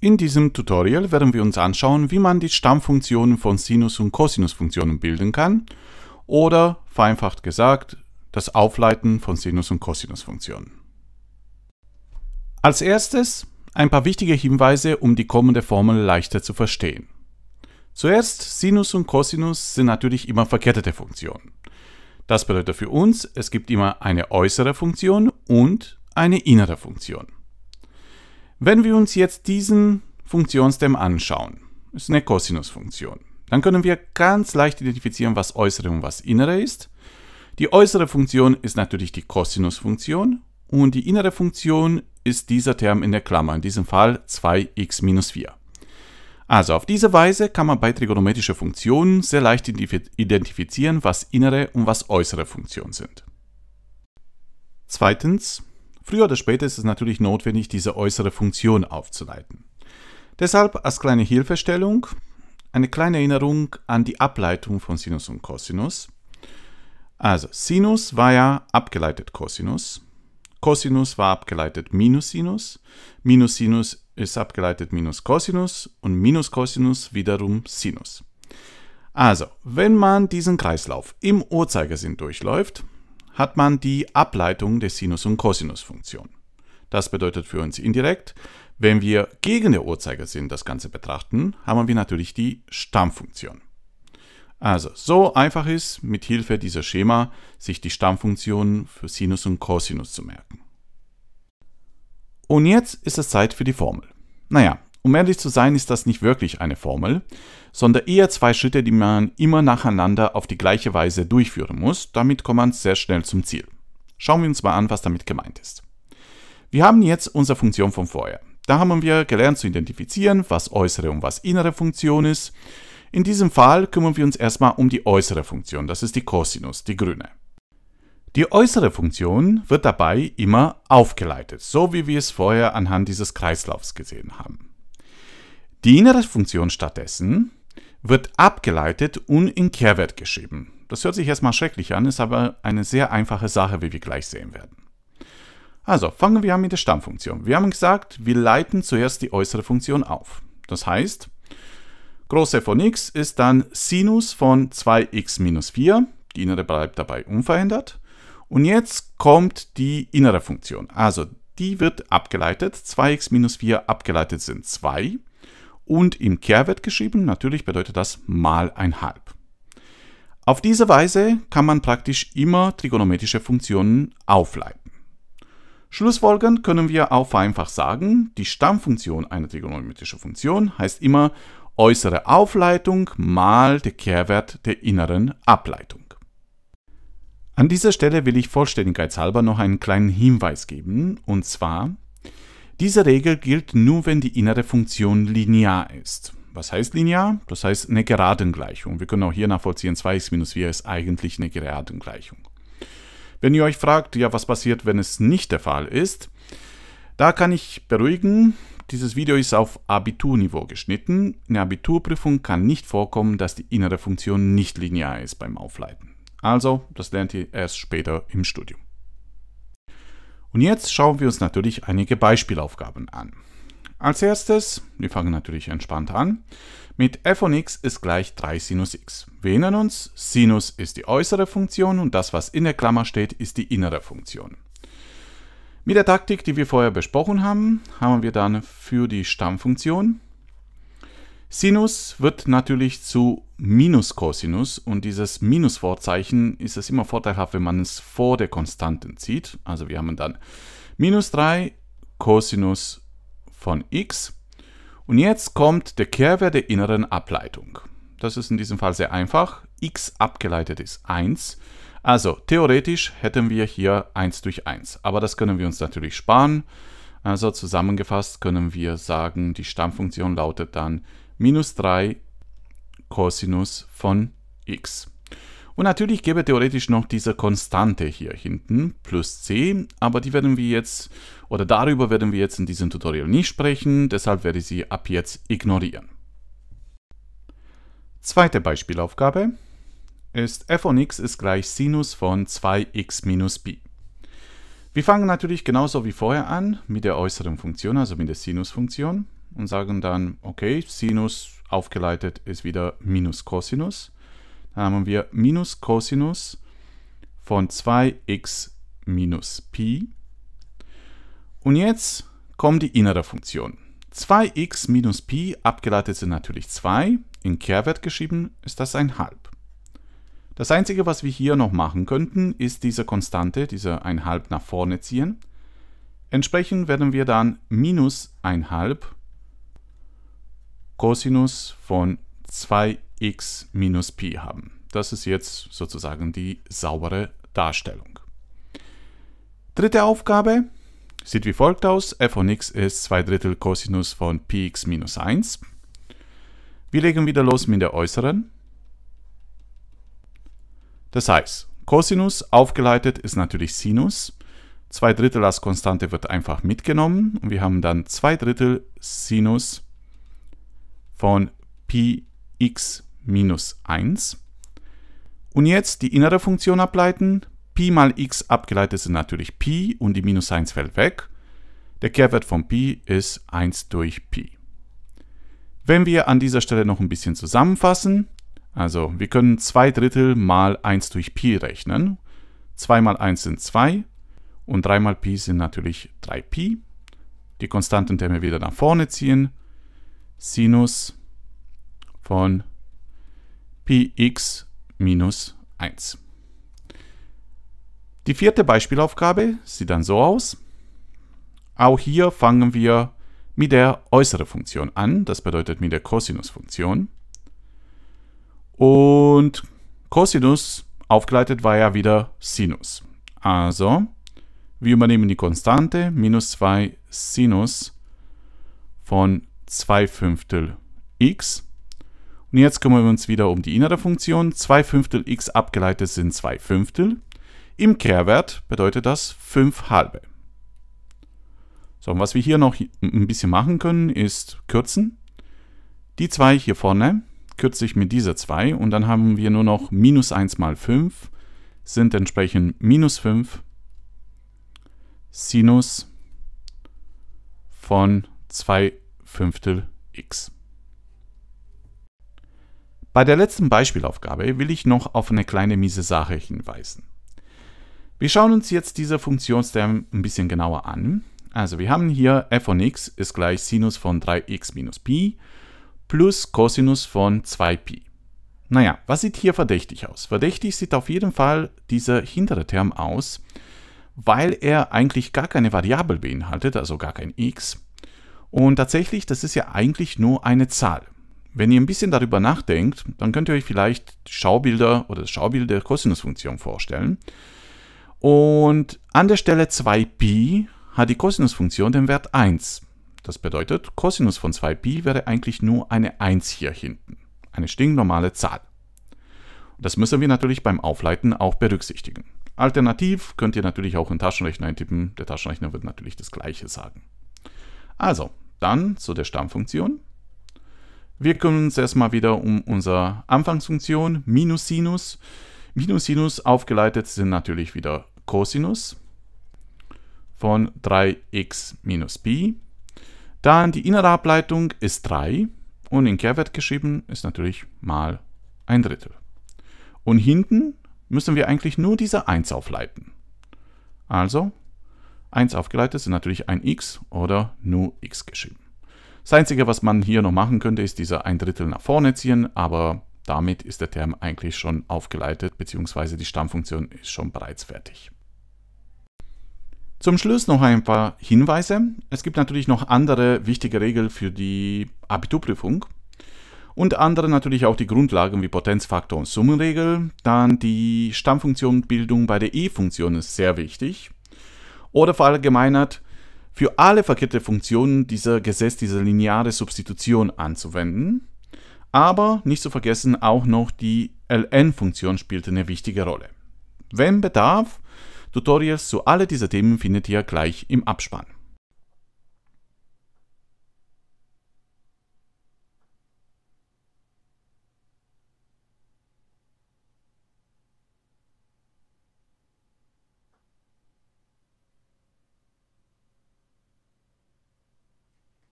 In diesem Tutorial werden wir uns anschauen, wie man die Stammfunktionen von Sinus- und Cosinusfunktionen bilden kann oder, vereinfacht gesagt, das Aufleiten von Sinus- und Cosinusfunktionen. Als erstes ein paar wichtige Hinweise, um die kommende Formel leichter zu verstehen. Zuerst, Sinus und Cosinus sind natürlich immer verkettete Funktionen. Das bedeutet für uns, es gibt immer eine äußere Funktion und eine innere Funktion. Wenn wir uns jetzt diesen Funktionsterm anschauen, ist eine Cosinusfunktion, dann können wir ganz leicht identifizieren, was äußere und was innere ist. Die äußere Funktion ist natürlich die Cosinusfunktion und die innere Funktion ist dieser Term in der Klammer, in diesem Fall 2x 4. Also auf diese Weise kann man bei trigonometrischen Funktionen sehr leicht identifizieren, was innere und was äußere Funktionen sind. Zweitens, Früher oder später ist es natürlich notwendig, diese äußere Funktion aufzuleiten. Deshalb als kleine Hilfestellung eine kleine Erinnerung an die Ableitung von Sinus und Cosinus. Also Sinus war ja abgeleitet Cosinus, Cosinus war abgeleitet minus Sinus, minus Sinus ist abgeleitet minus Cosinus und minus Cosinus wiederum Sinus. Also, wenn man diesen Kreislauf im Uhrzeigersinn durchläuft, hat man die Ableitung der Sinus- und Cosinus-Funktion. Das bedeutet für uns indirekt, wenn wir gegen den Uhrzeigersinn das Ganze betrachten, haben wir natürlich die Stammfunktion. Also, so einfach ist, mit Hilfe dieser Schema sich die Stammfunktionen für Sinus und Cosinus zu merken. Und jetzt ist es Zeit für die Formel. Naja, um ehrlich zu sein, ist das nicht wirklich eine Formel, sondern eher zwei Schritte, die man immer nacheinander auf die gleiche Weise durchführen muss. Damit kommt man sehr schnell zum Ziel. Schauen wir uns mal an, was damit gemeint ist. Wir haben jetzt unsere Funktion von vorher. Da haben wir gelernt zu identifizieren, was äußere und was innere Funktion ist. In diesem Fall kümmern wir uns erstmal um die äußere Funktion, das ist die Cosinus, die grüne. Die äußere Funktion wird dabei immer aufgeleitet, so wie wir es vorher anhand dieses Kreislaufs gesehen haben. Die innere Funktion stattdessen wird abgeleitet und in Kehrwert geschrieben. Das hört sich erstmal schrecklich an, ist aber eine sehr einfache Sache, wie wir gleich sehen werden. Also, fangen wir an mit der Stammfunktion. Wir haben gesagt, wir leiten zuerst die äußere Funktion auf. Das heißt, Groß f von x ist dann Sinus von 2x minus 4. Die innere bleibt dabei unverändert. Und jetzt kommt die innere Funktion. Also, die wird abgeleitet. 2x minus 4 abgeleitet sind 2 und im Kehrwert geschrieben. Natürlich bedeutet das mal ein halb. Auf diese Weise kann man praktisch immer trigonometrische Funktionen aufleiten. Schlussfolgernd können wir auch einfach sagen, die Stammfunktion einer trigonometrischen Funktion heißt immer äußere Aufleitung mal der Kehrwert der inneren Ableitung. An dieser Stelle will ich vollständigkeitshalber noch einen kleinen Hinweis geben, und zwar, diese Regel gilt nur, wenn die innere Funktion linear ist. Was heißt linear? Das heißt eine Geradengleichung. Wir können auch hier nachvollziehen, 2x 4 ist eigentlich eine Geradengleichung. Wenn ihr euch fragt, ja, was passiert, wenn es nicht der Fall ist, da kann ich beruhigen, dieses Video ist auf Abiturniveau geschnitten. In der Abiturprüfung kann nicht vorkommen, dass die innere Funktion nicht linear ist beim Aufleiten. Also, das lernt ihr erst später im Studium. Und jetzt schauen wir uns natürlich einige Beispielaufgaben an. Als erstes, wir fangen natürlich entspannt an, mit f von x ist gleich 3 Sinus x. Wir erinnern uns, Sinus ist die äußere Funktion und das, was in der Klammer steht, ist die innere Funktion. Mit der Taktik, die wir vorher besprochen haben, haben wir dann für die Stammfunktion Sinus wird natürlich zu Minus Cosinus und dieses Minusvorzeichen ist es immer vorteilhaft, wenn man es vor der Konstanten zieht. Also wir haben dann minus 3 Cosinus von x. Und jetzt kommt der Kehrwert der inneren Ableitung. Das ist in diesem Fall sehr einfach. x abgeleitet ist 1. Also theoretisch hätten wir hier 1 durch 1, aber das können wir uns natürlich sparen. Also zusammengefasst können wir sagen, die Stammfunktion lautet dann minus 3 Cosinus von x. Und natürlich gäbe theoretisch noch diese Konstante hier hinten, plus c, aber die werden wir jetzt, oder darüber werden wir jetzt in diesem Tutorial nicht sprechen, deshalb werde ich sie ab jetzt ignorieren. Zweite Beispielaufgabe ist f von x ist gleich Sinus von 2x minus b. Wir fangen natürlich genauso wie vorher an mit der äußeren Funktion, also mit der Sinusfunktion und sagen dann, okay, Sinus aufgeleitet ist wieder minus Cosinus. Dann haben wir minus Cosinus von 2x minus Pi. Und jetzt kommt die innere Funktion. 2x minus Pi, abgeleitet sind natürlich 2, in Kehrwert geschrieben ist das ein halb. Das einzige, was wir hier noch machen könnten, ist diese Konstante, diese ein halb nach vorne ziehen. Entsprechend werden wir dann minus ein halb Cosinus von 2x minus pi haben. Das ist jetzt sozusagen die saubere Darstellung. Dritte Aufgabe sieht wie folgt aus. f von x ist 2 Drittel Cosinus von px minus 1. Wir legen wieder los mit der äußeren. Das heißt, Cosinus aufgeleitet ist natürlich Sinus. 2 Drittel als Konstante wird einfach mitgenommen und wir haben dann 2 Drittel Sinus von πx minus 1. Und jetzt die innere Funktion ableiten. Pi mal x abgeleitet sind natürlich Pi und die minus 1 fällt weg. Der Kehrwert von Pi ist 1 durch Pi. Wenn wir an dieser Stelle noch ein bisschen zusammenfassen, also wir können 2 Drittel mal 1 durch Pi rechnen. 2 mal 1 sind 2 und 3 mal Pi sind natürlich 3Pi. Die konstanten Terme wieder nach vorne ziehen Sinus von px minus 1. Die vierte Beispielaufgabe sieht dann so aus. Auch hier fangen wir mit der äußeren Funktion an, das bedeutet mit der Cosinus-Funktion. Und Cosinus aufgeleitet war ja wieder Sinus. Also, wir übernehmen die Konstante minus 2 Sinus von 2 Fünftel x. Und jetzt kümmern wir uns wieder um die innere Funktion. 2 Fünftel x abgeleitet sind 2 Fünftel. Im Kehrwert bedeutet das 5 halbe. So, und was wir hier noch ein bisschen machen können, ist kürzen. Die 2 hier vorne kürze ich mit dieser 2 und dann haben wir nur noch minus 1 mal 5 sind entsprechend minus 5 Sinus von 2 Fünftel x. Bei der letzten Beispielaufgabe will ich noch auf eine kleine miese Sache hinweisen. Wir schauen uns jetzt diese Funktionsterm ein bisschen genauer an. Also wir haben hier f von x ist gleich Sinus von 3x minus pi plus Cosinus von 2pi. Naja, was sieht hier verdächtig aus? Verdächtig sieht auf jeden Fall dieser hintere Term aus, weil er eigentlich gar keine Variable beinhaltet, also gar kein x, und tatsächlich, das ist ja eigentlich nur eine Zahl. Wenn ihr ein bisschen darüber nachdenkt, dann könnt ihr euch vielleicht Schaubilder oder das Schaubild der Kosinusfunktion vorstellen. Und an der Stelle 2pi hat die Kosinusfunktion den Wert 1. Das bedeutet, Kosinus von 2pi wäre eigentlich nur eine 1 hier hinten. Eine stinknormale Zahl. Das müssen wir natürlich beim Aufleiten auch berücksichtigen. Alternativ könnt ihr natürlich auch einen Taschenrechner eintippen. Der Taschenrechner wird natürlich das gleiche sagen. Also, dann zu der Stammfunktion. Wir kümmern uns erstmal wieder um unsere Anfangsfunktion, Minus Sinus. Minus Sinus aufgeleitet sind natürlich wieder Cosinus von 3x minus pi. Dann die innere Ableitung ist 3 und in Kehrwert geschrieben ist natürlich mal ein Drittel. Und hinten müssen wir eigentlich nur diese 1 aufleiten. Also 1 aufgeleitet sind natürlich ein x oder nur x geschrieben. Das Einzige, was man hier noch machen könnte, ist dieser ein Drittel nach vorne ziehen, aber damit ist der Term eigentlich schon aufgeleitet, beziehungsweise die Stammfunktion ist schon bereits fertig. Zum Schluss noch ein paar Hinweise. Es gibt natürlich noch andere wichtige Regeln für die Abiturprüfung. Und andere natürlich auch die Grundlagen wie Potenzfaktor und Summenregel. Dann die Stammfunktionbildung bei der E-Funktion ist sehr wichtig oder verallgemeinert für alle verkehrte Funktionen dieser Gesetz dieser lineare Substitution anzuwenden. Aber nicht zu vergessen, auch noch die ln-Funktion spielt eine wichtige Rolle. Wenn Bedarf, Tutorials zu alle dieser Themen findet ihr gleich im Abspann.